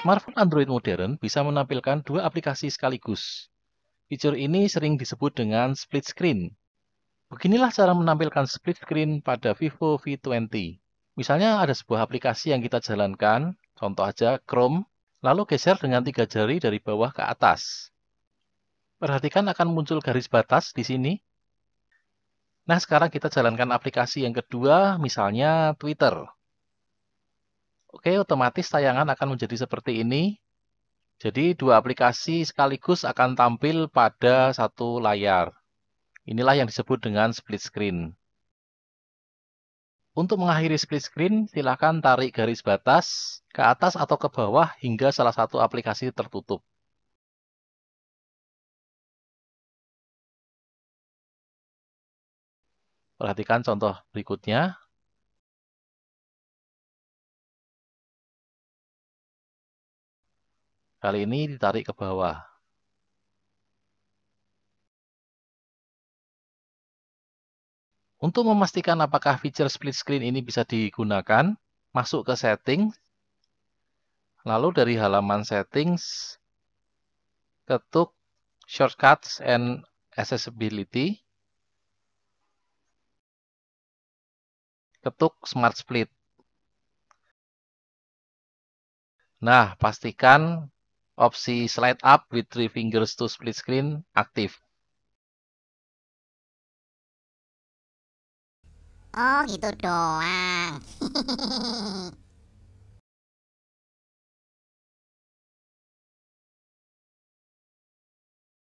Smartphone Android modern bisa menampilkan dua aplikasi sekaligus. Fitur ini sering disebut dengan split screen. Beginilah cara menampilkan split screen pada Vivo V20. Misalnya ada sebuah aplikasi yang kita jalankan, contoh aja Chrome, lalu geser dengan tiga jari dari bawah ke atas. Perhatikan akan muncul garis batas di sini. Nah, sekarang kita jalankan aplikasi yang kedua, misalnya Twitter. Oke, otomatis tayangan akan menjadi seperti ini. Jadi dua aplikasi sekaligus akan tampil pada satu layar. Inilah yang disebut dengan split screen. Untuk mengakhiri split screen, silakan tarik garis batas ke atas atau ke bawah hingga salah satu aplikasi tertutup. Perhatikan contoh berikutnya. Kali ini ditarik ke bawah. Untuk memastikan apakah feature split screen ini bisa digunakan, masuk ke settings lalu dari halaman settings, ketuk shortcuts and accessibility, ketuk smart split. Nah, pastikan opsi slide up with three fingers to split screen aktif. Oh gitu doang.